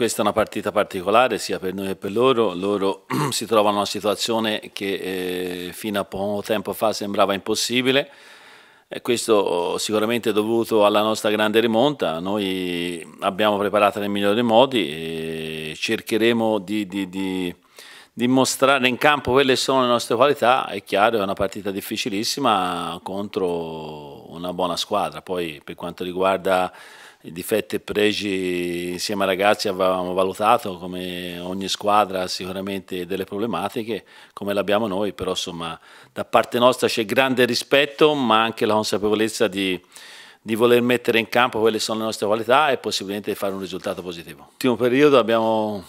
questa è una partita particolare sia per noi che per loro, loro si trovano in una situazione che eh, fino a poco tempo fa sembrava impossibile e questo oh, sicuramente è dovuto alla nostra grande rimonta, noi abbiamo preparato nel migliore dei modi e cercheremo di, di, di dimostrare in campo quelle sono le nostre qualità, è chiaro è una partita difficilissima contro una buona squadra. Poi per quanto riguarda i difetti e pregi, insieme ai ragazzi avevamo valutato come ogni squadra sicuramente delle problematiche, come le abbiamo noi, però insomma da parte nostra c'è grande rispetto ma anche la consapevolezza di di voler mettere in campo quelle che sono le nostre qualità e possibilmente fare un risultato positivo. L'ultimo periodo abbiamo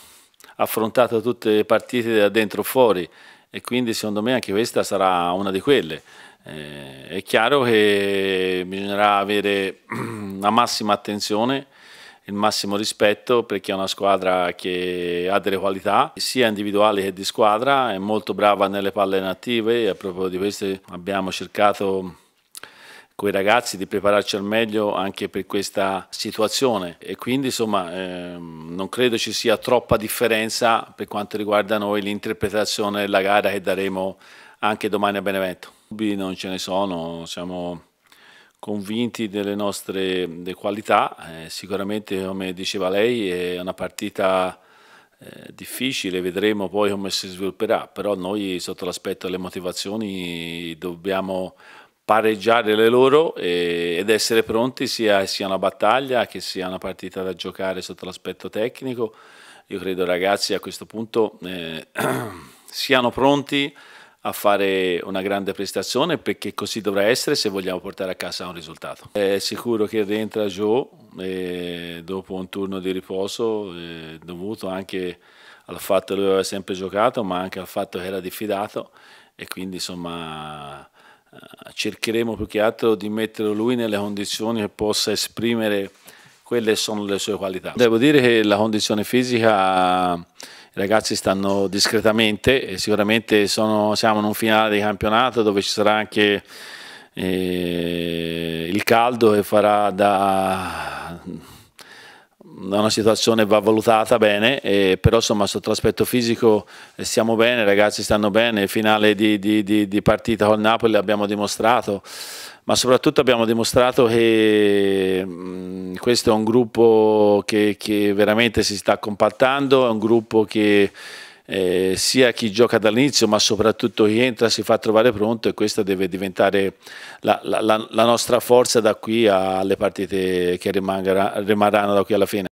affrontato tutte le partite da dentro o fuori e quindi secondo me anche questa sarà una di quelle. Eh, è chiaro che bisognerà avere la massima attenzione, il massimo rispetto perché è una squadra che ha delle qualità sia individuali che di squadra, è molto brava nelle palle native, a proposito di queste abbiamo cercato i ragazzi di prepararci al meglio anche per questa situazione e quindi insomma ehm, non credo ci sia troppa differenza per quanto riguarda noi l'interpretazione della gara che daremo anche domani a Benevento. Dubbi non ce ne sono, siamo convinti delle nostre delle qualità, eh, sicuramente come diceva lei è una partita eh, difficile, vedremo poi come si svilupperà, però noi sotto l'aspetto delle motivazioni dobbiamo pareggiare le loro e, ed essere pronti sia, sia una battaglia che sia una partita da giocare sotto l'aspetto tecnico. Io credo ragazzi a questo punto eh, siano pronti a fare una grande prestazione perché così dovrà essere se vogliamo portare a casa un risultato. È sicuro che rientra Joe eh, dopo un turno di riposo eh, dovuto anche al fatto che lui aveva sempre giocato ma anche al fatto che era diffidato e quindi insomma cercheremo più che altro di mettere lui nelle condizioni che possa esprimere quelle sono le sue qualità. Devo dire che la condizione fisica i ragazzi stanno discretamente e sicuramente sono, siamo in un finale di campionato dove ci sarà anche eh, il caldo che farà da è una situazione va valutata bene, eh, però insomma sotto l'aspetto fisico eh, stiamo bene, i ragazzi stanno bene, finale di, di, di, di partita con Napoli abbiamo dimostrato, ma soprattutto abbiamo dimostrato che mh, mm, questo è un gruppo che, che veramente si sta compattando, è un gruppo che... Eh, sia chi gioca dall'inizio ma soprattutto chi entra si fa trovare pronto e questa deve diventare la, la, la nostra forza da qui alle partite che rimangeranno, rimarranno da qui alla fine.